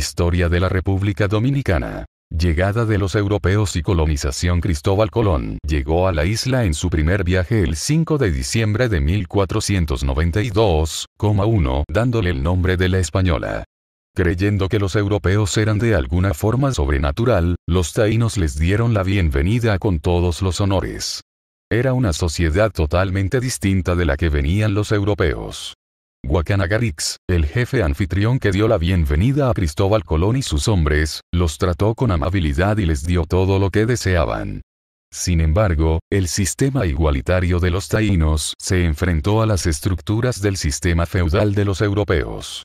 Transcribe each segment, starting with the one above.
Historia de la República Dominicana. Llegada de los europeos y colonización Cristóbal Colón llegó a la isla en su primer viaje el 5 de diciembre de 1492, dándole el nombre de la española. Creyendo que los europeos eran de alguna forma sobrenatural, los taínos les dieron la bienvenida con todos los honores. Era una sociedad totalmente distinta de la que venían los europeos. Guacanagarix, el jefe anfitrión que dio la bienvenida a Cristóbal Colón y sus hombres, los trató con amabilidad y les dio todo lo que deseaban. Sin embargo, el sistema igualitario de los taínos se enfrentó a las estructuras del sistema feudal de los europeos.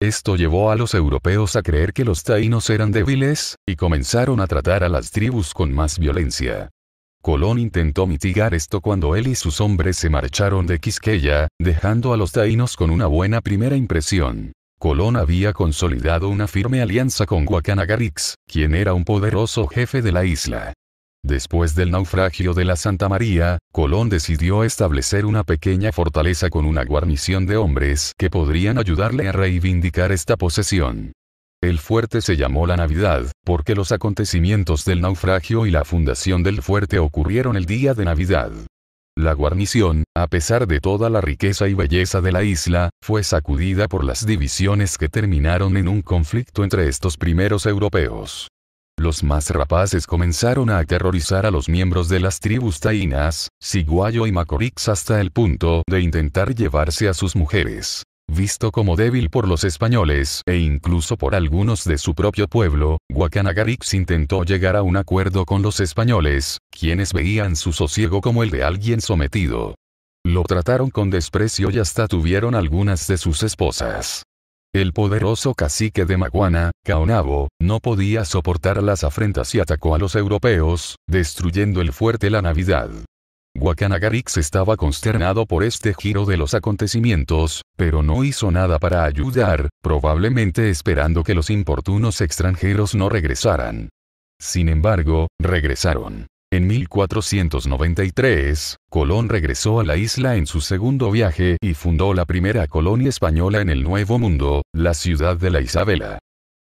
Esto llevó a los europeos a creer que los taínos eran débiles, y comenzaron a tratar a las tribus con más violencia. Colón intentó mitigar esto cuando él y sus hombres se marcharon de Quisqueya, dejando a los taínos con una buena primera impresión. Colón había consolidado una firme alianza con Guacanagarix, quien era un poderoso jefe de la isla. Después del naufragio de la Santa María, Colón decidió establecer una pequeña fortaleza con una guarnición de hombres que podrían ayudarle a reivindicar esta posesión. El fuerte se llamó la Navidad, porque los acontecimientos del naufragio y la fundación del fuerte ocurrieron el día de Navidad. La guarnición, a pesar de toda la riqueza y belleza de la isla, fue sacudida por las divisiones que terminaron en un conflicto entre estos primeros europeos. Los más rapaces comenzaron a aterrorizar a los miembros de las tribus taínas, Siguayo y Macorix hasta el punto de intentar llevarse a sus mujeres visto como débil por los españoles e incluso por algunos de su propio pueblo, Guacanagarix intentó llegar a un acuerdo con los españoles, quienes veían su sosiego como el de alguien sometido. Lo trataron con desprecio y hasta tuvieron algunas de sus esposas. El poderoso cacique de Maguana, Caonabo, no podía soportar las afrentas y atacó a los europeos, destruyendo el fuerte la Navidad. Wakanagarix estaba consternado por este giro de los acontecimientos, pero no hizo nada para ayudar, probablemente esperando que los importunos extranjeros no regresaran. Sin embargo, regresaron. En 1493, Colón regresó a la isla en su segundo viaje y fundó la primera colonia española en el Nuevo Mundo, la ciudad de la Isabela.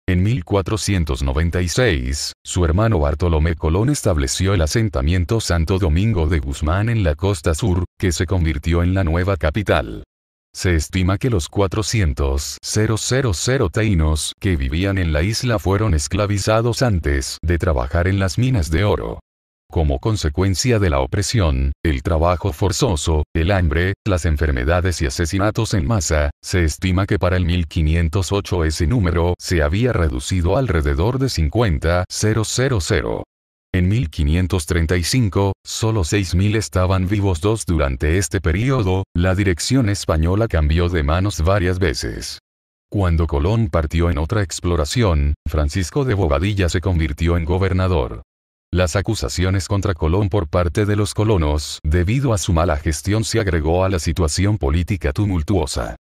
En 1496, su hermano Bartolomé Colón estableció el asentamiento Santo Domingo de Guzmán en la costa sur, que se convirtió en la nueva capital. Se estima que los 000 taínos que vivían en la isla fueron esclavizados antes de trabajar en las minas de oro. Como consecuencia de la opresión, el trabajo forzoso, el hambre, las enfermedades y asesinatos en masa, se estima que para el 1508 ese número se había reducido alrededor de 50,000. En 1535, solo 6.000 estaban vivos dos durante este periodo, la dirección española cambió de manos varias veces. Cuando Colón partió en otra exploración, Francisco de Bobadilla se convirtió en gobernador. Las acusaciones contra Colón por parte de los colonos, debido a su mala gestión, se agregó a la situación política tumultuosa.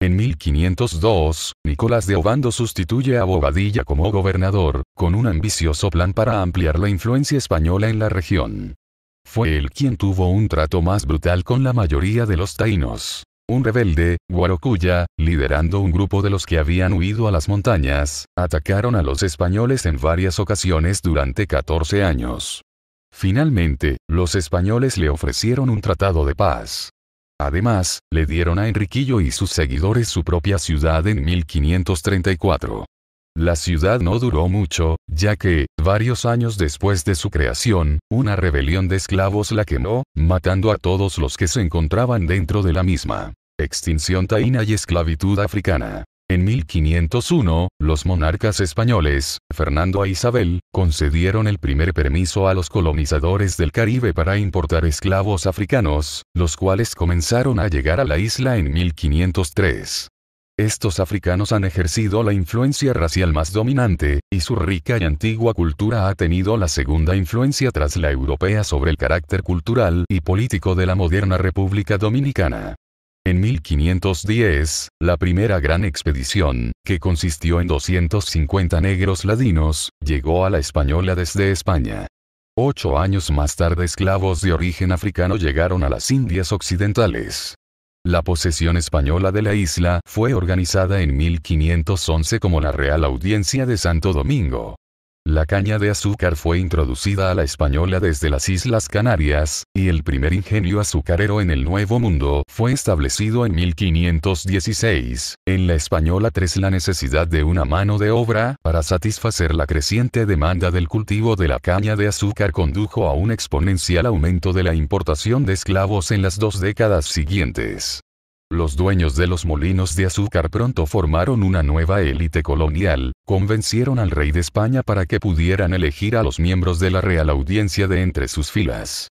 En 1502, Nicolás de Obando sustituye a Bobadilla como gobernador, con un ambicioso plan para ampliar la influencia española en la región. Fue él quien tuvo un trato más brutal con la mayoría de los taínos. Un rebelde, Guarocuya, liderando un grupo de los que habían huido a las montañas, atacaron a los españoles en varias ocasiones durante 14 años. Finalmente, los españoles le ofrecieron un tratado de paz. Además, le dieron a Enriquillo y sus seguidores su propia ciudad en 1534. La ciudad no duró mucho, ya que, varios años después de su creación, una rebelión de esclavos la quemó, matando a todos los que se encontraban dentro de la misma. Extinción taína y esclavitud africana. En 1501, los monarcas españoles, Fernando e Isabel, concedieron el primer permiso a los colonizadores del Caribe para importar esclavos africanos, los cuales comenzaron a llegar a la isla en 1503. Estos africanos han ejercido la influencia racial más dominante, y su rica y antigua cultura ha tenido la segunda influencia tras la europea sobre el carácter cultural y político de la moderna República Dominicana. En 1510, la primera gran expedición, que consistió en 250 negros ladinos, llegó a la Española desde España. Ocho años más tarde esclavos de origen africano llegaron a las Indias Occidentales. La posesión española de la isla fue organizada en 1511 como la Real Audiencia de Santo Domingo. La caña de azúcar fue introducida a la española desde las Islas Canarias, y el primer ingenio azucarero en el Nuevo Mundo fue establecido en 1516. En la española 3 la necesidad de una mano de obra para satisfacer la creciente demanda del cultivo de la caña de azúcar condujo a un exponencial aumento de la importación de esclavos en las dos décadas siguientes. Los dueños de los molinos de azúcar pronto formaron una nueva élite colonial, convencieron al rey de España para que pudieran elegir a los miembros de la Real Audiencia de entre sus filas.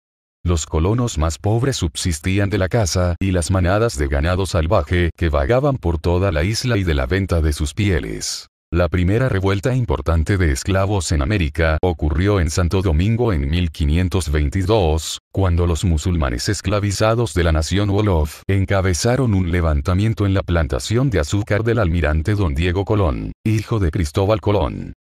Los colonos más pobres subsistían de la caza y las manadas de ganado salvaje que vagaban por toda la isla y de la venta de sus pieles. La primera revuelta importante de esclavos en América ocurrió en Santo Domingo en 1522, cuando los musulmanes esclavizados de la nación Wolof encabezaron un levantamiento en la plantación de azúcar del almirante don Diego Colón, hijo de Cristóbal Colón.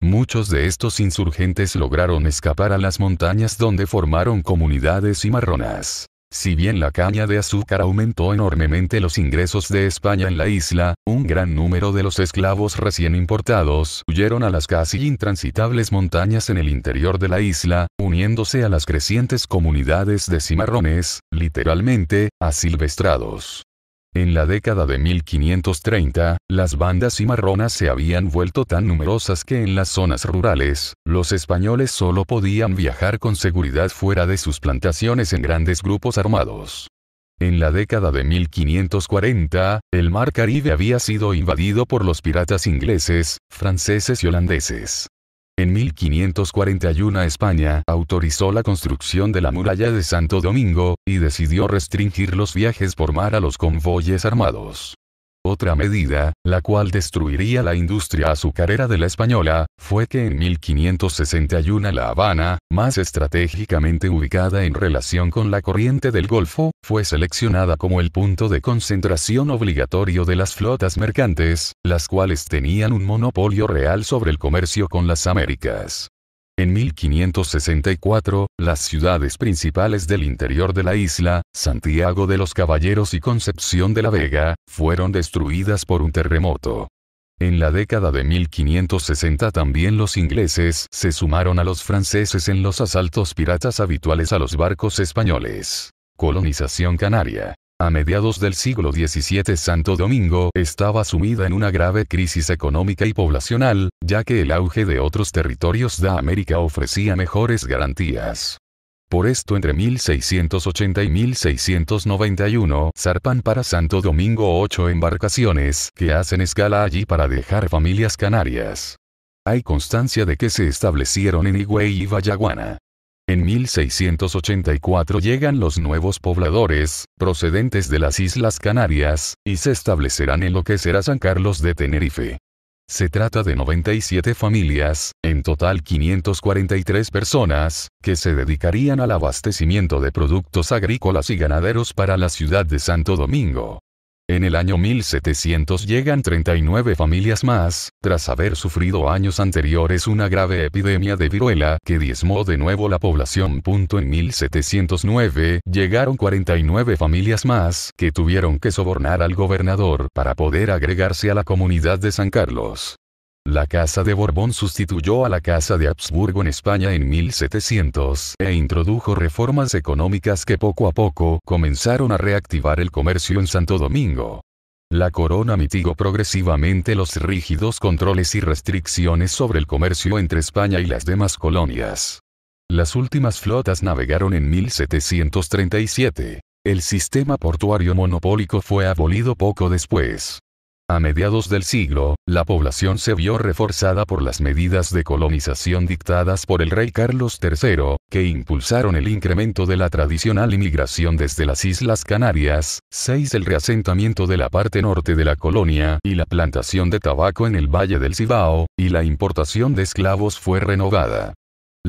Muchos de estos insurgentes lograron escapar a las montañas donde formaron comunidades y marronas. Si bien la caña de azúcar aumentó enormemente los ingresos de España en la isla, un gran número de los esclavos recién importados huyeron a las casi intransitables montañas en el interior de la isla, uniéndose a las crecientes comunidades de cimarrones, literalmente, asilvestrados. En la década de 1530, las bandas cimarronas se habían vuelto tan numerosas que en las zonas rurales, los españoles solo podían viajar con seguridad fuera de sus plantaciones en grandes grupos armados. En la década de 1540, el mar Caribe había sido invadido por los piratas ingleses, franceses y holandeses. En 1541 España autorizó la construcción de la muralla de Santo Domingo, y decidió restringir los viajes por mar a los convoyes armados. Otra medida, la cual destruiría la industria azucarera de la española, fue que en 1561 La Habana, más estratégicamente ubicada en relación con la corriente del Golfo, fue seleccionada como el punto de concentración obligatorio de las flotas mercantes, las cuales tenían un monopolio real sobre el comercio con las Américas. En 1564, las ciudades principales del interior de la isla, Santiago de los Caballeros y Concepción de la Vega, fueron destruidas por un terremoto. En la década de 1560 también los ingleses se sumaron a los franceses en los asaltos piratas habituales a los barcos españoles. Colonización canaria. A mediados del siglo XVII Santo Domingo estaba sumida en una grave crisis económica y poblacional, ya que el auge de otros territorios de América ofrecía mejores garantías. Por esto entre 1680 y 1691 zarpan para Santo Domingo ocho embarcaciones que hacen escala allí para dejar familias canarias. Hay constancia de que se establecieron en Higüey y Vallaguana. En 1684 llegan los nuevos pobladores, procedentes de las Islas Canarias, y se establecerán en lo que será San Carlos de Tenerife. Se trata de 97 familias, en total 543 personas, que se dedicarían al abastecimiento de productos agrícolas y ganaderos para la ciudad de Santo Domingo. En el año 1700 llegan 39 familias más, tras haber sufrido años anteriores una grave epidemia de viruela que diezmó de nuevo la población. En 1709 llegaron 49 familias más que tuvieron que sobornar al gobernador para poder agregarse a la comunidad de San Carlos. La Casa de Borbón sustituyó a la Casa de Habsburgo en España en 1700 e introdujo reformas económicas que poco a poco comenzaron a reactivar el comercio en Santo Domingo. La corona mitigó progresivamente los rígidos controles y restricciones sobre el comercio entre España y las demás colonias. Las últimas flotas navegaron en 1737. El sistema portuario monopólico fue abolido poco después. A mediados del siglo, la población se vio reforzada por las medidas de colonización dictadas por el rey Carlos III, que impulsaron el incremento de la tradicional inmigración desde las Islas Canarias, 6. El reasentamiento de la parte norte de la colonia y la plantación de tabaco en el Valle del Cibao, y la importación de esclavos fue renovada.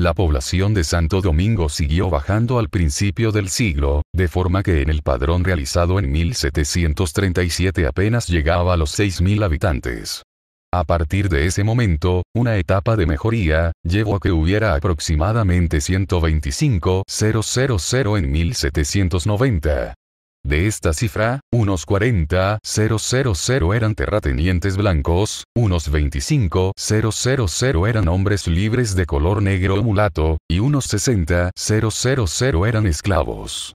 La población de Santo Domingo siguió bajando al principio del siglo, de forma que en el padrón realizado en 1737 apenas llegaba a los 6.000 habitantes. A partir de ese momento, una etapa de mejoría, llevó a que hubiera aproximadamente 125.000 en 1790, de esta cifra, unos 40,000 eran terratenientes blancos, unos 25,000 eran hombres libres de color negro o mulato, y unos 60,000 eran esclavos.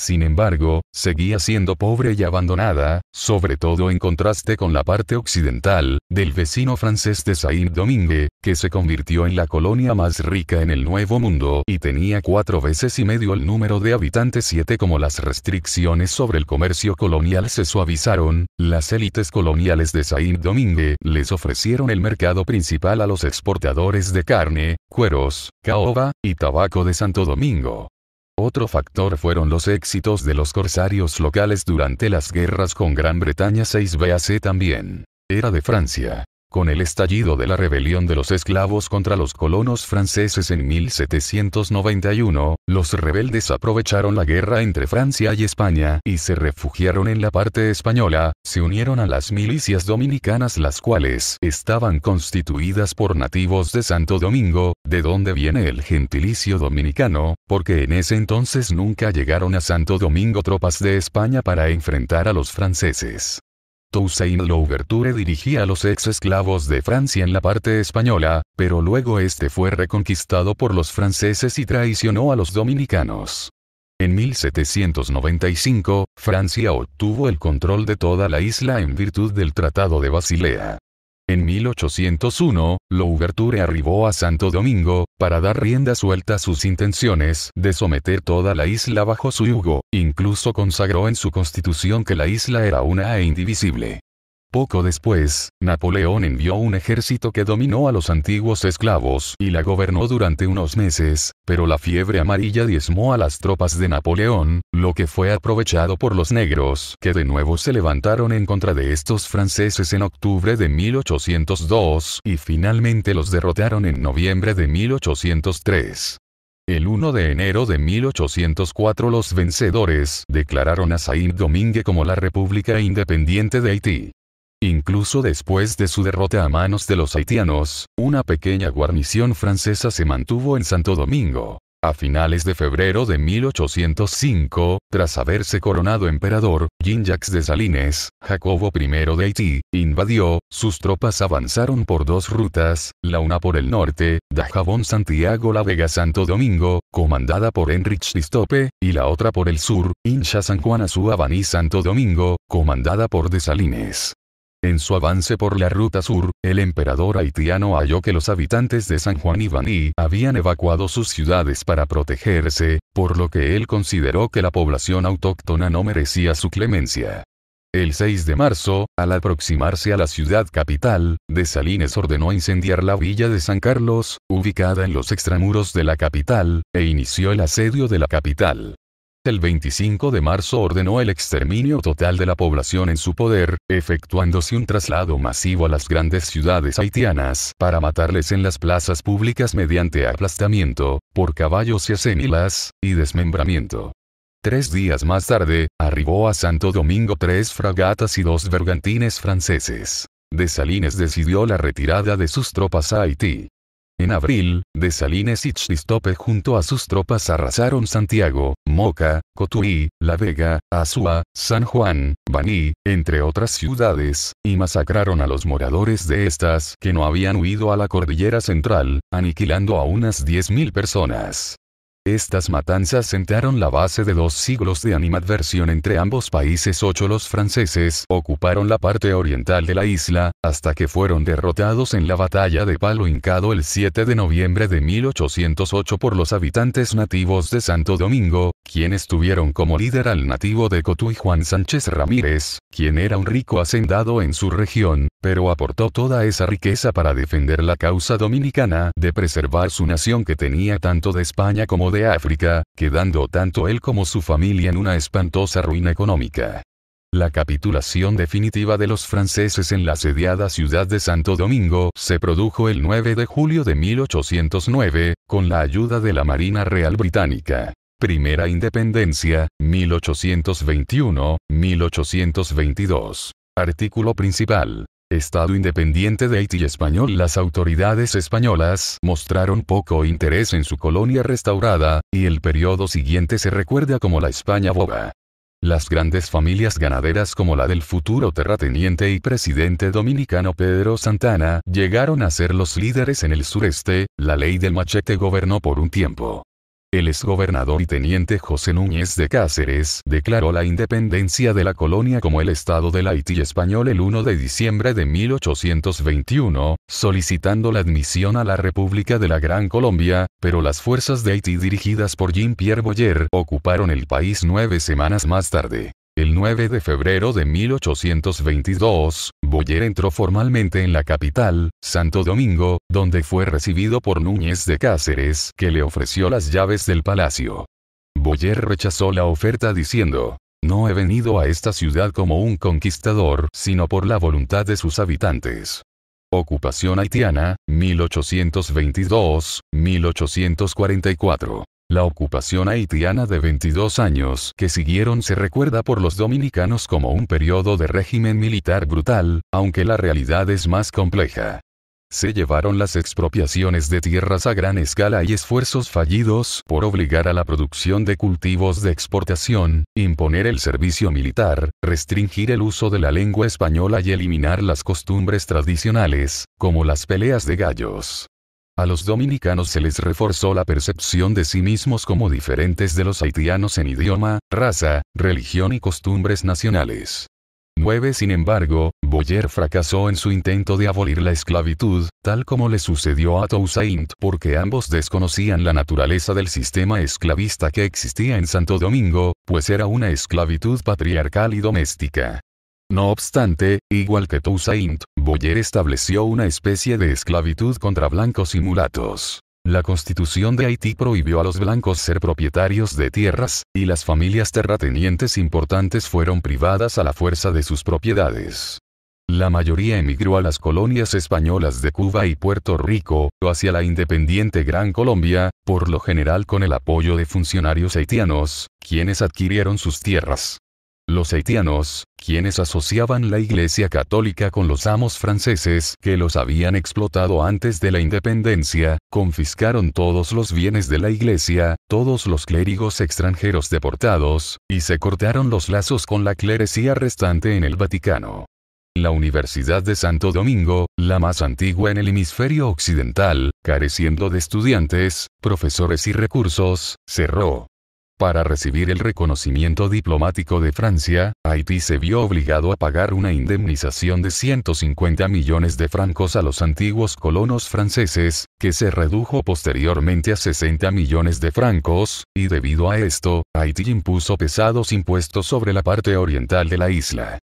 Sin embargo, seguía siendo pobre y abandonada, sobre todo en contraste con la parte occidental, del vecino francés de Saint-Domingue, que se convirtió en la colonia más rica en el Nuevo Mundo y tenía cuatro veces y medio el número de habitantes. Siete Como las restricciones sobre el comercio colonial se suavizaron, las élites coloniales de Saint-Domingue les ofrecieron el mercado principal a los exportadores de carne, cueros, caoba y tabaco de Santo Domingo. Otro factor fueron los éxitos de los corsarios locales durante las guerras con Gran Bretaña 6 BAC también. Era de Francia. Con el estallido de la rebelión de los esclavos contra los colonos franceses en 1791, los rebeldes aprovecharon la guerra entre Francia y España y se refugiaron en la parte española, se unieron a las milicias dominicanas las cuales estaban constituidas por nativos de Santo Domingo, de donde viene el gentilicio dominicano, porque en ese entonces nunca llegaron a Santo Domingo tropas de España para enfrentar a los franceses. Toussaint Louverture dirigía a los ex esclavos de Francia en la parte española, pero luego este fue reconquistado por los franceses y traicionó a los dominicanos. En 1795, Francia obtuvo el control de toda la isla en virtud del Tratado de Basilea. En 1801, Louverture arribó a Santo Domingo, para dar rienda suelta a sus intenciones de someter toda la isla bajo su yugo, incluso consagró en su constitución que la isla era una e indivisible. Poco después, Napoleón envió un ejército que dominó a los antiguos esclavos y la gobernó durante unos meses, pero la fiebre amarilla diezmó a las tropas de Napoleón, lo que fue aprovechado por los negros que de nuevo se levantaron en contra de estos franceses en octubre de 1802 y finalmente los derrotaron en noviembre de 1803. El 1 de enero de 1804 los vencedores declararon a Saint Domingue como la República Independiente de Haití. Incluso después de su derrota a manos de los haitianos, una pequeña guarnición francesa se mantuvo en Santo Domingo. A finales de febrero de 1805, tras haberse coronado emperador, jean de Salines, Jacobo I de Haití, invadió, sus tropas avanzaron por dos rutas, la una por el norte, Dajabón-Santiago-La Vega-Santo Domingo, comandada por Enrich Distope, y la otra por el sur, Incha-San Azuabani, santo Domingo, comandada por Salines. En su avance por la ruta sur, el emperador haitiano halló que los habitantes de San Juan Ibaní habían evacuado sus ciudades para protegerse, por lo que él consideró que la población autóctona no merecía su clemencia. El 6 de marzo, al aproximarse a la ciudad capital, Desalines ordenó incendiar la villa de San Carlos, ubicada en los extramuros de la capital, e inició el asedio de la capital el 25 de marzo ordenó el exterminio total de la población en su poder, efectuándose un traslado masivo a las grandes ciudades haitianas para matarles en las plazas públicas mediante aplastamiento, por caballos y acémilas, y desmembramiento. Tres días más tarde, arribó a Santo Domingo tres fragatas y dos bergantines franceses. Desalines decidió la retirada de sus tropas a Haití. En abril, Desalines y Chistope junto a sus tropas arrasaron Santiago, Moca, Cotuí, La Vega, Azúa, San Juan, Baní, entre otras ciudades, y masacraron a los moradores de estas que no habían huido a la cordillera central, aniquilando a unas 10.000 personas. Estas matanzas sentaron la base de dos siglos de animadversión entre ambos países. Ocho Los franceses ocuparon la parte oriental de la isla, hasta que fueron derrotados en la batalla de Palo Hincado el 7 de noviembre de 1808 por los habitantes nativos de Santo Domingo, quienes tuvieron como líder al nativo de Cotuí Juan Sánchez Ramírez, quien era un rico hacendado en su región, pero aportó toda esa riqueza para defender la causa dominicana de preservar su nación que tenía tanto de España como de África, quedando tanto él como su familia en una espantosa ruina económica. La capitulación definitiva de los franceses en la asediada ciudad de Santo Domingo se produjo el 9 de julio de 1809, con la ayuda de la Marina Real Británica. Primera Independencia, 1821-1822. Artículo principal. Estado independiente de Haití español Las autoridades españolas mostraron poco interés en su colonia restaurada, y el periodo siguiente se recuerda como la España boba. Las grandes familias ganaderas como la del futuro terrateniente y presidente dominicano Pedro Santana llegaron a ser los líderes en el sureste, la ley del machete gobernó por un tiempo. El exgobernador y teniente José Núñez de Cáceres declaró la independencia de la colonia como el Estado del Haití español el 1 de diciembre de 1821, solicitando la admisión a la República de la Gran Colombia, pero las fuerzas de Haití dirigidas por Jean-Pierre Boyer ocuparon el país nueve semanas más tarde. El 9 de febrero de 1822, Boyer entró formalmente en la capital, Santo Domingo, donde fue recibido por Núñez de Cáceres, que le ofreció las llaves del palacio. Boyer rechazó la oferta diciendo, no he venido a esta ciudad como un conquistador, sino por la voluntad de sus habitantes. Ocupación haitiana, 1822-1844. La ocupación haitiana de 22 años que siguieron se recuerda por los dominicanos como un periodo de régimen militar brutal, aunque la realidad es más compleja. Se llevaron las expropiaciones de tierras a gran escala y esfuerzos fallidos por obligar a la producción de cultivos de exportación, imponer el servicio militar, restringir el uso de la lengua española y eliminar las costumbres tradicionales, como las peleas de gallos. A los dominicanos se les reforzó la percepción de sí mismos como diferentes de los haitianos en idioma, raza, religión y costumbres nacionales. 9. Sin embargo, Boyer fracasó en su intento de abolir la esclavitud, tal como le sucedió a Toussaint porque ambos desconocían la naturaleza del sistema esclavista que existía en Santo Domingo, pues era una esclavitud patriarcal y doméstica. No obstante, igual que Toussaint, Boyer estableció una especie de esclavitud contra blancos y mulatos. La constitución de Haití prohibió a los blancos ser propietarios de tierras, y las familias terratenientes importantes fueron privadas a la fuerza de sus propiedades. La mayoría emigró a las colonias españolas de Cuba y Puerto Rico, o hacia la independiente Gran Colombia, por lo general con el apoyo de funcionarios haitianos, quienes adquirieron sus tierras. Los haitianos, quienes asociaban la Iglesia Católica con los amos franceses que los habían explotado antes de la independencia, confiscaron todos los bienes de la Iglesia, todos los clérigos extranjeros deportados, y se cortaron los lazos con la clerecía restante en el Vaticano. La Universidad de Santo Domingo, la más antigua en el hemisferio occidental, careciendo de estudiantes, profesores y recursos, cerró. Para recibir el reconocimiento diplomático de Francia, Haití se vio obligado a pagar una indemnización de 150 millones de francos a los antiguos colonos franceses, que se redujo posteriormente a 60 millones de francos, y debido a esto, Haití impuso pesados impuestos sobre la parte oriental de la isla.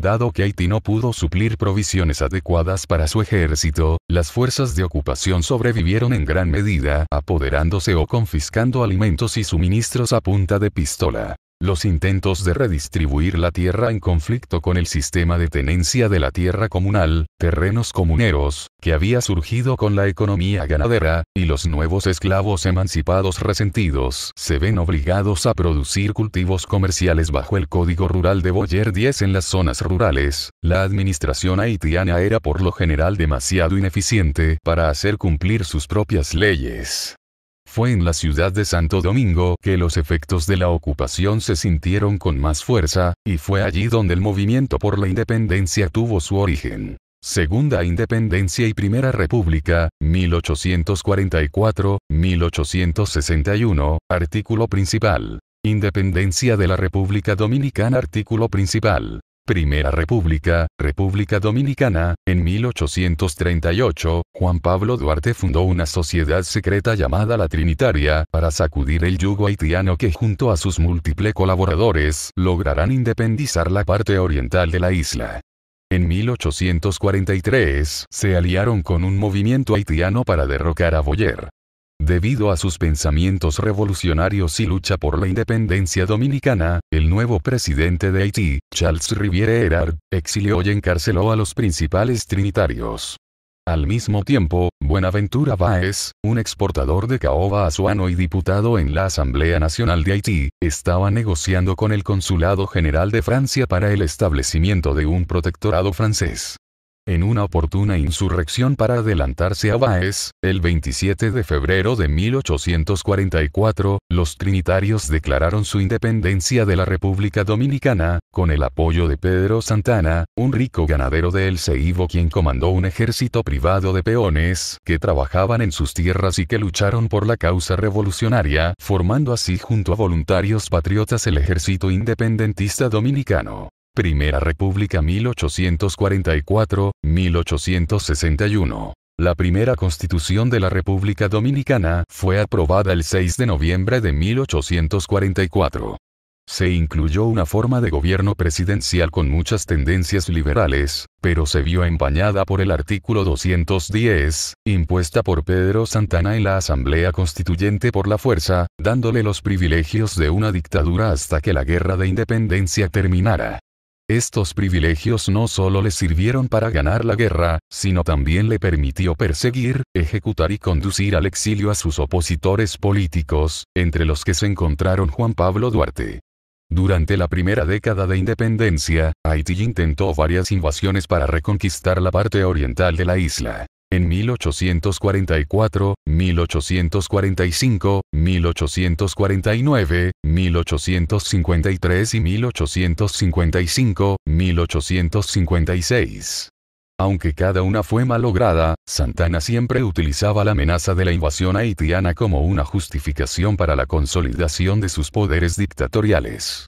Dado que Haití no pudo suplir provisiones adecuadas para su ejército, las fuerzas de ocupación sobrevivieron en gran medida apoderándose o confiscando alimentos y suministros a punta de pistola. Los intentos de redistribuir la tierra en conflicto con el sistema de tenencia de la tierra comunal, terrenos comuneros, que había surgido con la economía ganadera, y los nuevos esclavos emancipados resentidos se ven obligados a producir cultivos comerciales bajo el Código Rural de Boyer 10 en las zonas rurales. La administración haitiana era por lo general demasiado ineficiente para hacer cumplir sus propias leyes. Fue en la ciudad de Santo Domingo que los efectos de la ocupación se sintieron con más fuerza, y fue allí donde el movimiento por la independencia tuvo su origen. Segunda Independencia y Primera República, 1844-1861, artículo principal. Independencia de la República Dominicana, artículo principal. Primera República, República Dominicana, en 1838, Juan Pablo Duarte fundó una sociedad secreta llamada La Trinitaria, para sacudir el yugo haitiano que junto a sus múltiples colaboradores lograrán independizar la parte oriental de la isla. En 1843, se aliaron con un movimiento haitiano para derrocar a Boyer. Debido a sus pensamientos revolucionarios y lucha por la independencia dominicana, el nuevo presidente de Haití, Charles Riviere Erard, exilió y encarceló a los principales trinitarios. Al mismo tiempo, Buenaventura Baez, un exportador de caoba azuano y diputado en la Asamblea Nacional de Haití, estaba negociando con el Consulado General de Francia para el establecimiento de un protectorado francés en una oportuna insurrección para adelantarse a Báez, el 27 de febrero de 1844, los trinitarios declararon su independencia de la República Dominicana, con el apoyo de Pedro Santana, un rico ganadero de El Seibo quien comandó un ejército privado de peones que trabajaban en sus tierras y que lucharon por la causa revolucionaria, formando así junto a voluntarios patriotas el ejército independentista dominicano. Primera República 1844-1861. La primera constitución de la República Dominicana fue aprobada el 6 de noviembre de 1844. Se incluyó una forma de gobierno presidencial con muchas tendencias liberales, pero se vio empañada por el artículo 210, impuesta por Pedro Santana en la Asamblea Constituyente por la fuerza, dándole los privilegios de una dictadura hasta que la Guerra de Independencia terminara. Estos privilegios no solo le sirvieron para ganar la guerra, sino también le permitió perseguir, ejecutar y conducir al exilio a sus opositores políticos, entre los que se encontraron Juan Pablo Duarte. Durante la primera década de independencia, Haití intentó varias invasiones para reconquistar la parte oriental de la isla. En 1844, 1845, 1849, 1853 y 1855, 1856. Aunque cada una fue malograda, Santana siempre utilizaba la amenaza de la invasión haitiana como una justificación para la consolidación de sus poderes dictatoriales.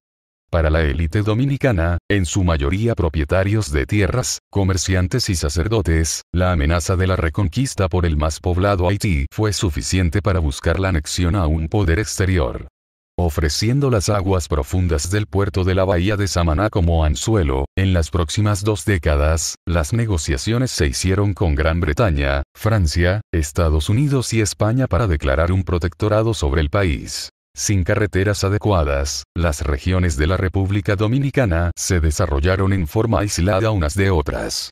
Para la élite dominicana, en su mayoría propietarios de tierras, comerciantes y sacerdotes, la amenaza de la reconquista por el más poblado Haití fue suficiente para buscar la anexión a un poder exterior ofreciendo las aguas profundas del puerto de la bahía de Samaná como anzuelo, en las próximas dos décadas, las negociaciones se hicieron con Gran Bretaña, Francia, Estados Unidos y España para declarar un protectorado sobre el país. Sin carreteras adecuadas, las regiones de la República Dominicana se desarrollaron en forma aislada unas de otras.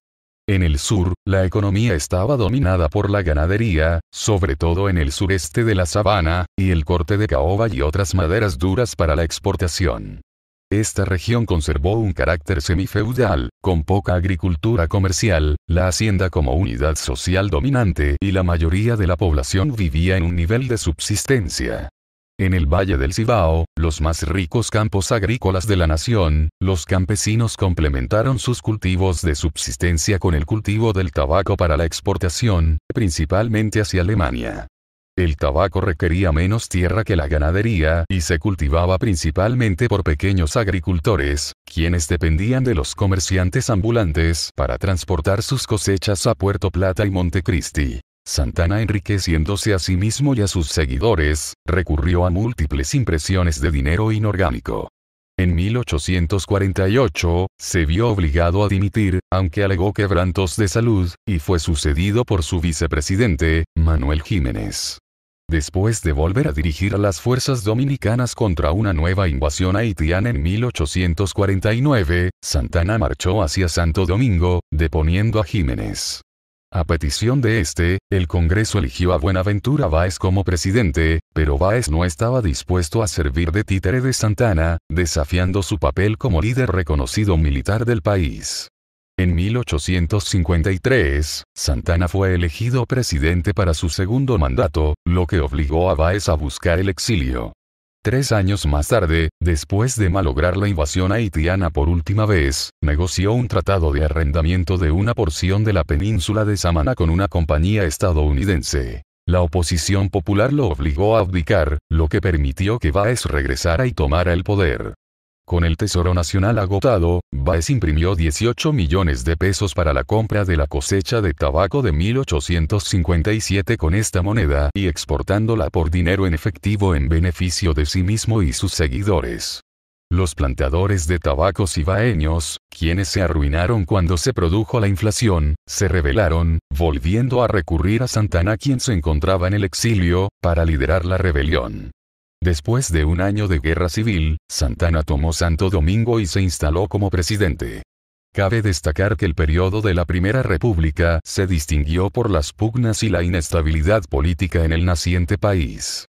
En el sur, la economía estaba dominada por la ganadería, sobre todo en el sureste de la sabana, y el corte de caoba y otras maderas duras para la exportación. Esta región conservó un carácter semifeudal, con poca agricultura comercial, la hacienda como unidad social dominante y la mayoría de la población vivía en un nivel de subsistencia. En el Valle del Cibao, los más ricos campos agrícolas de la nación, los campesinos complementaron sus cultivos de subsistencia con el cultivo del tabaco para la exportación, principalmente hacia Alemania. El tabaco requería menos tierra que la ganadería y se cultivaba principalmente por pequeños agricultores, quienes dependían de los comerciantes ambulantes para transportar sus cosechas a Puerto Plata y Montecristi. Santana enriqueciéndose a sí mismo y a sus seguidores, recurrió a múltiples impresiones de dinero inorgánico. En 1848, se vio obligado a dimitir, aunque alegó quebrantos de salud, y fue sucedido por su vicepresidente, Manuel Jiménez. Después de volver a dirigir a las fuerzas dominicanas contra una nueva invasión haitiana en 1849, Santana marchó hacia Santo Domingo, deponiendo a Jiménez. A petición de este, el Congreso eligió a Buenaventura Báez como presidente, pero Báez no estaba dispuesto a servir de títere de Santana, desafiando su papel como líder reconocido militar del país. En 1853, Santana fue elegido presidente para su segundo mandato, lo que obligó a Báez a buscar el exilio. Tres años más tarde, después de malograr la invasión haitiana por última vez, negoció un tratado de arrendamiento de una porción de la península de Samana con una compañía estadounidense. La oposición popular lo obligó a abdicar, lo que permitió que Baez regresara y tomara el poder. Con el Tesoro Nacional agotado, Baez imprimió 18 millones de pesos para la compra de la cosecha de tabaco de 1857 con esta moneda y exportándola por dinero en efectivo en beneficio de sí mismo y sus seguidores. Los plantadores de tabacos baeños, quienes se arruinaron cuando se produjo la inflación, se rebelaron, volviendo a recurrir a Santana quien se encontraba en el exilio, para liderar la rebelión. Después de un año de guerra civil, Santana tomó Santo Domingo y se instaló como presidente. Cabe destacar que el periodo de la Primera República se distinguió por las pugnas y la inestabilidad política en el naciente país.